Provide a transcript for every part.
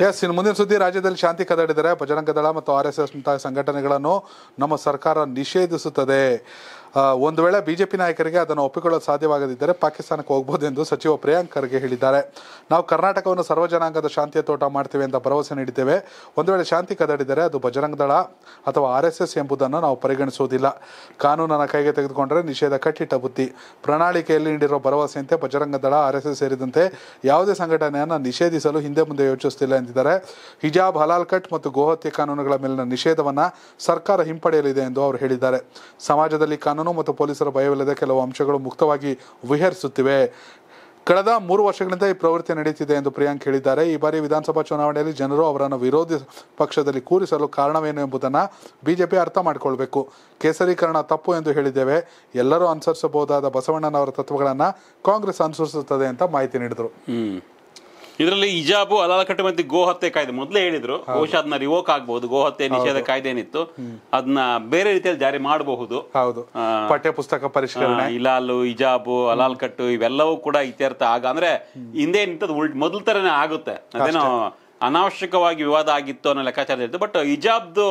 S ಇನ್ನು ಮುಂದಿನ ಸುದ್ದಿ ರಾಜ್ಯದಲ್ಲಿ ಶಾಂತಿ ಕದಡಿದರೆ ಬಜರಂಗ ದಳ ಮತ್ತು ಆರ್ ಎಸ್ ಎಸ್ ಸಂಘಟನೆಗಳನ್ನು ನಮ್ಮ ಸರ್ಕಾರ ನಿಷೇಧಿಸುತ್ತದೆ ಒಂದು ವೇಳೆ ಬಿಜೆಪಿ ನಾಯಕರಿಗೆ ಅದನ್ನು ಒಪ್ಪಿಕೊಳ್ಳಲು ಸಾಧ್ಯವಾಗದಿದ್ದರೆ ಪಾಕಿಸ್ತಾನಕ್ಕೆ ಹೋಗ್ಬೋದು ಎಂದು ಸಚಿವ ಪ್ರಿಯಾಂಕ್ ಖರ್ಗೆ ಹೇಳಿದ್ದಾರೆ ನಾವು ಕರ್ನಾಟಕವನ್ನು ಸರ್ವಜನಾಂಗದ ಶಾಂತಿಯ ತೋಟ ಮಾಡ್ತೇವೆ ಅಂತ ಭರವಸೆ ನೀಡಿದ್ದೇವೆ ಒಂದು ವೇಳೆ ಶಾಂತಿ ಕದಡಿದರೆ ಅದು ಬಜರಂಗ ದಳ ಅಥವಾ ಆರ್ ಎಸ್ ಎಸ್ ಎಂಬುದನ್ನು ನಾವು ಪರಿಗಣಿಸುವುದಿಲ್ಲ ಕಾನೂನನ್ನು ಕೈಗೆ ತೆಗೆದುಕೊಂಡರೆ ನಿಷೇಧ ಕಟ್ಟಿಟ್ಟ ಬುದ್ಧಿ ಪ್ರಣಾಳಿಕೆಯಲ್ಲಿ ನೀಡಿರುವ ಭರವಸೆಯಂತೆ Bajrang Dal R S S ಸೇರಿದಂತೆ ಯಾವುದೇ ಸಂಘಟನೆಯನ್ನು ನಿಷೇಧಿಸಲು ಹಿಂದೆ ಮುಂದೆ ಯೋಚಿಸುತ್ತಿಲ್ಲ ಎಂದಿದ್ದಾರೆ ಹಿಜಾಬ್ ಹಲಾಲ್ ಕಟ್ ಮತ್ತು ಗೋಹತ್ಯೆ ಕಾನೂನುಗಳ ಮೇಲಿನ ನಿಷೇಧವನ್ನು ಸರ್ಕಾರ ಹಿಂಪಡೆಯಲಿದೆ ಎಂದು ಅವರು ಹೇಳಿದ್ದಾರೆ ಸಮಾಜದಲ್ಲಿ ಕಾನೂನು ಕಾನೂನು ಮತ್ತು ಪೊಲೀಸರ ಭಯವಿಲ್ಲದೆ ಕೆಲವು ಅಂಶಗಳು ಮುಕ್ತವಾಗಿ ವಿಹರಿಸುತ್ತಿವೆ ಕಳೆದ ಮೂರು ವರ್ಷಗಳಿಂದ ಈ ಪ್ರವೃತ್ತಿ ನಡೆಯುತ್ತಿದೆ ಎಂದು ಪ್ರಿಯಾಂಕ್ ಹೇಳಿದ್ದಾರೆ ಈ ಬಾರಿ ವಿಧಾನಸಭಾ ಚುನಾವಣೆಯಲ್ಲಿ ಜನರು ಅವರನ್ನು ವಿರೋಧಿ ಪಕ್ಷದಲ್ಲಿ ಕೂರಿಸಲು ಕಾರಣವೇನು ಎಂಬುದನ್ನು ಬಿಜೆಪಿ ಅರ್ಥ ಮಾಡಿಕೊಳ್ಬೇಕು ಕೇಸರೀಕರಣ ತಪ್ಪು ಎಂದು ಹೇಳಿದ್ದೇವೆ ಎಲ್ಲರೂ ಅನುಸರಿಸಬಹುದಾದ ಬಸವಣ್ಣನವರ ತತ್ವಗಳನ್ನು ಕಾಂಗ್ರೆಸ್ ಅನುಸರಿಸುತ್ತದೆ ಅಂತ ಮಾಹಿತಿ ನೀಡಿದರು ಇದರಲ್ಲಿ ಹಿಜಾಬು ಅಲಾಲಕಟ್ಟು ಮತ್ತೆ ಗೋ ಹತ್ಯೆ ಕಾಯ್ದೆ ಮೊದಲೇ ಹೇಳಿದ್ರು ಬಹುಶಃ ಅದನ್ನ ರಿವೋಕ್ ಆಗಬಹುದು ಗೋಹತ್ಯೆ ನಿಷೇಧ ಕಾಯ್ದೆ ಏನಿತ್ತು ಅದನ್ನ ಬೇರೆ ರೀತಿಯಲ್ಲಿ ಜಾರಿ ಮಾಡಬಹುದು ಹೌದು ಪಠ್ಯ ಪುಸ್ತಕ ಪರಿಷ್ಕರಣೆ ಇಲಾಲು ಹಿಜಾಬು ಅಲಾಲ್ ಕಟ್ಟು ಇವೆಲ್ಲವೂ ಕೂಡ ಇತ್ಯರ್ಥ ಆಗ ಅಂದ್ರೆ ಹಿಂದೆ ಉಲ್ಟ್ ಮೊದಲ ತರನೇ ಆಗುತ್ತೆ ಅದೇನೋ ಅನಾವಶ್ಯಕವಾಗಿ ವಿವಾದ ಆಗಿತ್ತು ಅನ್ನೋ ಲೆಕ್ಕಾಚಾರ ಇರುತ್ತೆ ಬಟ್ ಇಜಾಬ್ದು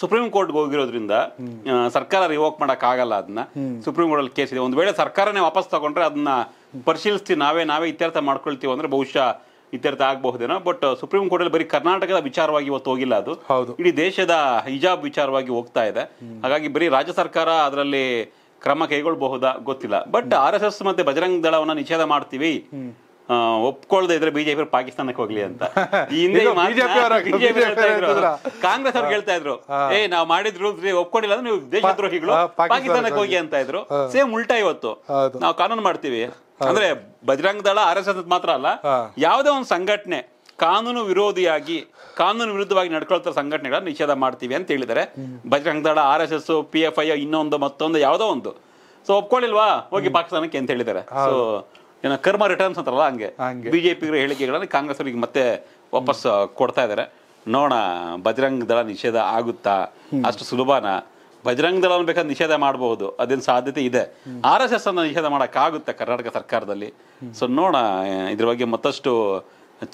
ಸುಪ್ರೀಂ ಕೋರ್ಟ್ಗೆ ಹೋಗಿರೋದ್ರಿಂದ ಸರ್ಕಾರ ರಿವೋಕ್ ಆಗಲ್ಲ ಅದನ್ನ ಸುಪ್ರೀಂ ಕೋರ್ಟಲ್ಲಿ ಕೇಸ್ ಇದೆ ಒಂದು ವೇಳೆ ಸರ್ಕಾರನೇ ವಾಪಸ್ ತಗೊಂಡ್ರೆ ಅದನ್ನ ಪರಿಶೀಲಿಸ್ತೀವಿ ನಾವೇ ನಾವೇ ಇತ್ಯರ್ಥ ಮಾಡ್ಕೊಳ್ತೀವಿ ಅಂದ್ರೆ ಬಹುಶಃ ಇತ್ಯರ್ಥ ಆಗಬಹುದೇನೋ ಬಟ್ ಸುಪ್ರೀಂ ಕೋರ್ಟಲ್ಲಿ ಬರೀ ಕರ್ನಾಟಕದ ವಿಚಾರವಾಗಿ ಇವತ್ತು ಹೋಗಿಲ್ಲ ಅದು ಇಡೀ ದೇಶದ ಹಿಜಾಬ್ ವಿಚಾರವಾಗಿ ಹೋಗ್ತಾ ಇದೆ ಹಾಗಾಗಿ ಬರೀ ರಾಜ್ಯ ಸರ್ಕಾರ ಅದರಲ್ಲಿ ಕ್ರಮ ಕೈಗೊಳ್ಳಬಹುದಾ ಗೊತ್ತಿಲ್ಲ ಬಟ್ ಆರ್ ಎಸ್ ಎಸ್ ಮತ್ತೆ ಬಜರಂಗ್ ದಳವನ್ನ ನಿಷೇಧ ಮಾಡ್ತೀವಿ ಒಪ್ಕೊಳ್ದೇ ಇದ್ರೆ ಬಿಜೆಪಿ ಪಾಕಿಸ್ತಾನಕ್ಕೆ ಹೋಗ್ಲಿ ಅಂತ ಹಿಂದೆ ಕಾಂಗ್ರೆಸ್ ಅವ್ರು ಹೇಳ್ತಾ ಇದ್ರು ಏ ನಾವ್ ಮಾಡಿದ್ರು ರೂಲ್ಸ್ ಒಪ್ಕೊಂಡಿಲ್ಲ ಅಂದ್ರೆ ನೀವು ದೇಶದ್ರೋಹಿಗಳು ಪಾಕಿಸ್ತಾನಕ್ಕೆ ಹೋಗಿ ಅಂತ ಇದ್ರು ಸೇಮ್ ಉಲ್ಟಾ ಇವತ್ತು ನಾವು ಕಾನೂನು ಮಾಡ್ತೀವಿ ಅಂದ್ರೆ Bajrang Dal R S S ಮಾತ್ರ ಅಲ್ಲ ಯಾವ್ದೇ ಒಂದು ಸಂಘಟನೆ ಕಾನೂನು ವಿರೋಧಿಯಾಗಿ ಕಾನೂನು ವಿರುದ್ಧವಾಗಿ ನಡ್ಕೊಳ್ತಾ ಸಂಘಟನೆಗಳನ್ನು ನಿಷೇಧ ಮಾಡ್ತೀವಿ ಅಂತ ಹೇಳಿದರೆ Bajrang Dal R S S P F I ಇನ್ನೊಂದು ಮತ್ತೊಂದು ಯಾವ್ದೋ ಒಂದು ಸೊ ಒಪ್ಕೊಳ್ಳಿಲ್ವಾ ಹೋಗಿ ಪಾಕಿಸ್ತಾನಕ್ಕೆ ಅಂತ ಹೇಳಿದ್ದಾರೆ ಸೊ ಏನೋ ಕರ್ಮ ರಿಟರ್ನ್ಸ್ ಅಂತಾರಲ್ಲ ಹಂಗೆ ಬಿಜೆಪಿ ಹೇಳಿಕೆಗಳನ್ನು ಕಾಂಗ್ರೆಸ್ ಅವರಿಗೆ ಮತ್ತೆ ವಾಪಸ್ ಕೊಡ್ತಾ ಇದ್ದಾರೆ ನೋಡ ಬಜರಂಗ್ ದಳ ನಿಷೇಧ ಆಗುತ್ತಾ ಅಷ್ಟು ಸುಲಭನಾ ಬಜರಂಗ ದಳ ಬೇಕಾದ್ರೆ ನಿಷೇಧ ಮಾಡಬಹುದು ಅದೇನು ಸಾಧ್ಯತೆ ಇದೆ ಆರ್ ಎಸ್ ಎಸ್ ಅನ್ನ ನಿಷೇಧ ಆಗುತ್ತೆ ಕರ್ನಾಟಕ ಸರ್ಕಾರದಲ್ಲಿ ಸೊ ನೋಡೋಣ ಇದ್ರ ಬಗ್ಗೆ ಮತ್ತಷ್ಟು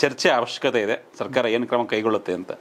ಚರ್ಚೆ ಅವಶ್ಯಕತೆ ಇದೆ ಸರ್ಕಾರ ಏನು ಕ್ರಮ ಕೈಗೊಳ್ಳುತ್ತೆ ಅಂತ